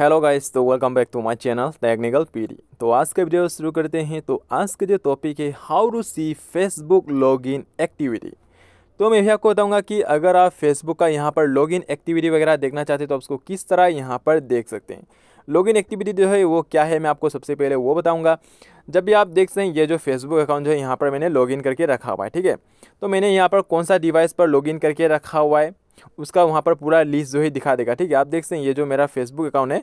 hello guys तो welcome back to my channel technical PD तो आज का वीडियो शुरू करते हैं तो आज का जो टॉपिक है how to see Facebook login activity तो मैं भी आपको बताऊंगा कि अगर आप फेसबुक का यहाँ पर लॉगिन एक्टिविटी वगैरह देखना चाहते हैं तो आप उसको किस तरह यहाँ पर देख सकते हैं लॉगिन एक्टिविटी जो है वो क्या है मैं आपको सबसे पहले वो बताऊँगा जब भी आप देख सकते हैं ये जो फेसबुक अकाउंट जो है यहाँ पर मैंने लॉगिन करके रखा हुआ है ठीक है तो मैंने यहाँ पर कौन सा डिवाइस पर लॉगिन करके रखा हुआ है उसका वहाँ पर पूरा लिस्ट जो है दिखा देगा ठीक है आप देख सकते हैं ये जो मेरा फेसबुक अकाउंट है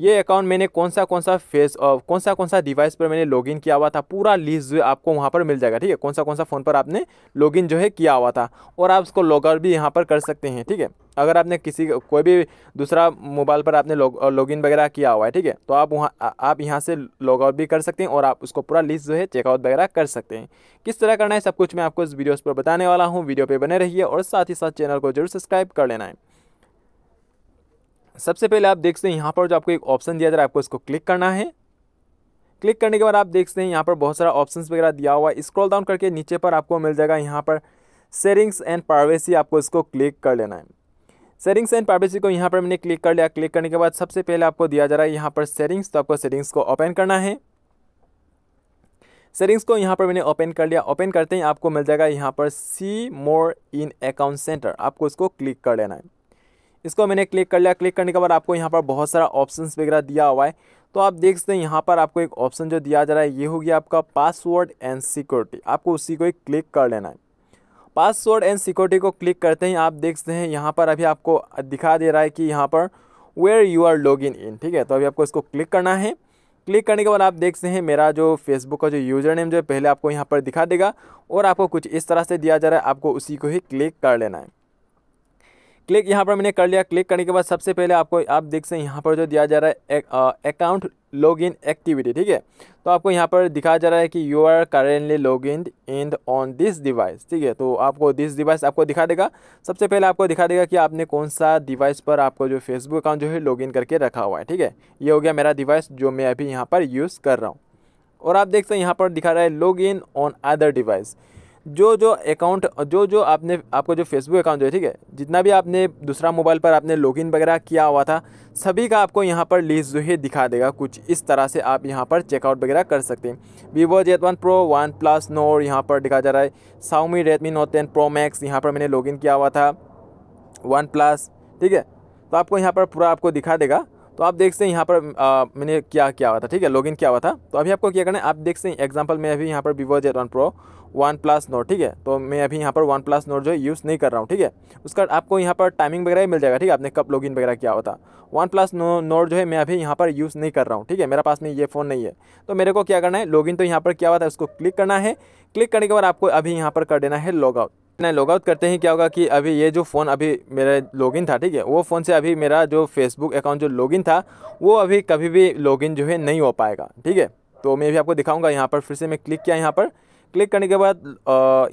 ये अकाउंट मैंने कौन सा कौन सा फेस कौन सा कौन सा डिवाइस पर मैंने लॉगिन किया हुआ था पूरा लिस्ट जो है आपको वहाँ पर मिल जाएगा ठीक है कौन सा कौन सा फ़ोन पर आपने लॉगिन जो है किया हुआ था और आप उसको लॉगआउट भी यहाँ पर कर सकते हैं ठीक है अगर आपने किसी कोई भी दूसरा मोबाइल पर आपने लॉगिन वगैरह किया हुआ है ठीक है तो आप वहाँ आप यहाँ से लॉगआउट भी कर सकते हैं और आप उसको पूरा लिस्ट जो है चेकआउट वगैरह कर सकते हैं किस तरह करना है सब कुछ मैं आपको इस वीडियोज पर बताने वाला हूँ वीडियो पर बने रहिए और साथ ही साथ चैनल को जरूर सब्सक्राइब कर लेना है सबसे पहले आप देखते हैं यहाँ पर जो आपको एक ऑप्शन दिया जा रहा है आपको इसको क्लिक करना है क्लिक करने के बाद आप देख सकते हैं यहाँ पर बहुत सारा ऑप्शन वगैरह दिया हुआ है स्क्रॉल डाउन करके नीचे पर आपको मिल जाएगा यहाँ पर सेटिंग्स एंड प्राइवेसी आपको इसको क्लिक कर लेना है सेटिंग्स एंड प्राइवेसी को यहाँ पर मैंने क्लिक कर लिया क्लिक करने के बाद सबसे पहले आपको दिया जा रहा है यहाँ पर सेटिंग्स तो आपको सेटिंग्स को ओपन करना है सेटिंग्स को यहाँ पर मैंने ओपन कर लिया ओपन करते ही आपको मिल जाएगा यहाँ पर सी मोर इन अकाउंट सेंटर आपको इसको क्लिक कर लेना है इसको मैंने क्लिक कर लिया क्लिक करने के बाद आपको यहाँ पर बहुत सारा ऑप्शन वगैरह दिया हुआ है तो आप देख सकते हैं यहाँ पर आपको एक ऑप्शन जो दिया जा रहा है ये हो गया आपका पासवर्ड एंड सिक्योरिटी आपको उसी को ही क्लिक कर लेना है पासवर्ड एंड सिक्योरिटी को क्लिक करते ही आप देख सकते हैं यहाँ पर अभी आपको दिखा दे रहा है कि यहाँ पर where you are log in in ठीक है तो अभी आपको इसको क्लिक करना है क्लिक करने के बाद आप देख सकते हैं मेरा जो फेसबुक का जो यूज़र नेम जो है पहले आपको यहाँ पर दिखा देगा और आपको कुछ इस तरह से दिया जा रहा है आपको उसी को ही क्लिक कर लेना है क्लिक यहाँ पर मैंने कर लिया क्लिक करने के बाद सबसे पहले आपको आप देख सकते हैं यहाँ पर जो दिया जा रहा है अकाउंट लॉग इन एक्टिविटी ठीक है तो आपको यहाँ पर दिखाया जा रहा है कि you are currently log in in on this device ठीक है तो आपको दिस डिवाइस आपको दिखा देगा सबसे पहले आपको दिखा देगा कि आपने कौन सा डिवाइस पर आपको जो फेसबुक अकाउंट जो है लॉग इन करके रखा हुआ है ठीक है ये हो गया मेरा डिवाइस जो मैं अभी यहाँ पर यूज़ कर रहा हूँ और आप देख सकते हैं यहाँ पर दिखा रहा है log in on other device जो जो अकाउंट जो जो आपने आपको जो फेसबुक अकाउंट है ठीक है जितना भी आपने दूसरा मोबाइल पर आपने लॉगिन वगैरह किया हुआ था सभी का आपको यहाँ पर लिस्ट जो है दिखा देगा कुछ इस तरह से आप यहाँ पर चेकआउट वगैरह कर सकते हैं Vivo jet one pro one plus note यहाँ पर दिखा जा रहा है Xiaomi Redmi note ten pro max यहाँ पर मैंने लॉगिन किया हुआ था वन प्लस ठीक है तो आपको यहाँ पर पूरा आपको दिखा देगा तो आप देख सकते हैं यहाँ पर आ, मैंने क्या किया हुआ था ठीक है लॉगिन किया हुआ था तो अभी आपको क्या करना है आप देख सकते हैं एग्जाम्पल मैं अभी यहाँ पर Vivo jet one pro one plus note ठीक है तो मैं अभी यहाँ पर वन प्लस नोट जो है यूज़ नहीं कर रहा हूँ ठीक है उसका आपको यहाँ पर टाइमिंग वगैरह मिल जाएगा ठीक है आपने कब लॉगिन वगैरह किया होता वन प्लस नोट जो है मैं अभी यहाँ पर यूज़ नहीं कर रहा हूँ ठीक है मेरा पास में ये फ़ोन नहीं है तो मेरे को क्या करना है लॉगिन तो यहाँ पर क्या होता है उसको क्लिक करना है क्लिक करने के बाद आपको अभी यहाँ पर कर देना है लॉग आउट ना लॉगआउट करते ही क्या होगा कि अभी ये जो फ़ोन अभी मेरा लॉगिन था ठीक है वो फ़ोन से अभी मेरा जो फेसबुक अकाउंट जो लॉगिन था वो अभी कभी भी लॉगिन जो है नहीं हो पाएगा ठीक है तो मैं भी आपको दिखाऊंगा यहाँ पर फिर से मैं क्लिक किया यहाँ पर क्लिक करने के बाद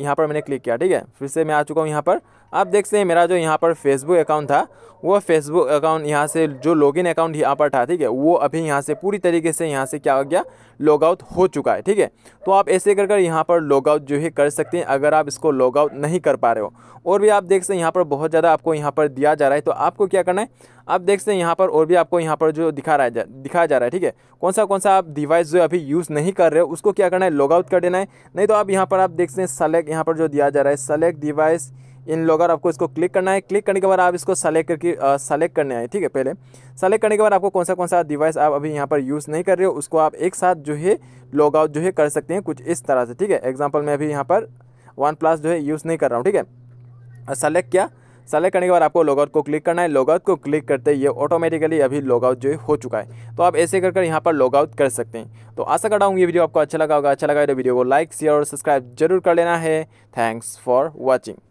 यहाँ पर मैंने क्लिक किया ठीक है फिर से मैं आ चुका हूँ यहाँ पर आप देखते हैं मेरा जो यहाँ पर फेसबुक अकाउंट था वो फेसबुक अकाउंट यहाँ से जो लॉगिन अकाउंट यहाँ पर था ठीक है वो अभी यहाँ से पूरी तरीके से यहाँ से क्या हो गया लॉग आउट हो चुका है ठीक है तो आप ऐसे कर कर यहाँ पर लॉग आउट जो है कर सकते हैं अगर आप इसको लॉग आउट नहीं कर पा रहे हो और भी आप देख सकते हैं यहाँ पर बहुत ज़्यादा आपको यहाँ पर दिया जा रहा है तो आपको क्या करना है आप देख सकते हैं यहाँ पर और भी आपको यहाँ पर जो दिखा रहा है दिखाया जा रहा है ठीक है कौन सा कौन सा आप डिवाइस जो अभी यूज़ नहीं कर रहे हो उसको क्या करना है लॉग आउट कर देना है नहीं तो आप यहाँ पर आप देख सकते हैं सेलेक्ट यहाँ पर जो दिया जा रहा है सेलेक्ट डिवाइस इन लॉगर आपको इसको क्लिक करना है क्लिक करने के बाद आप इसको सेलेक्ट करके सेलेक्ट करने आए ठीक है पहले सेलेक्ट करने के बाद आपको कौन सा कौन सा डिवाइस आप अभी यहाँ पर यूज़ नहीं कर रहे हो उसको आप एक साथ जो है लॉग आउट जो है कर सकते हैं कुछ इस तरह से ठीक है एग्जाम्पल मैं अभी यहाँ पर वन प्लस जो है यूज़ नहीं कर रहा हूँ ठीक है सेलेक्ट किया सेलेक्ट करने के बाद आपको लॉगआउट को क्लिक करना है लॉगआउट को क्लिक करते ही ये ऑटोमेटिकली अभी लॉगआउट जो है हो चुका है तो आप ऐसे कर कर यहाँ पर लॉगआउट कर सकते हैं तो आशा करता हूँ ये वीडियो आपको अच्छा लगा होगा अच्छा लगा तो वीडियो को लाइक शेयर और सब्सक्राइब जरूर कर लेना है थैंक्स फॉर वॉचिंग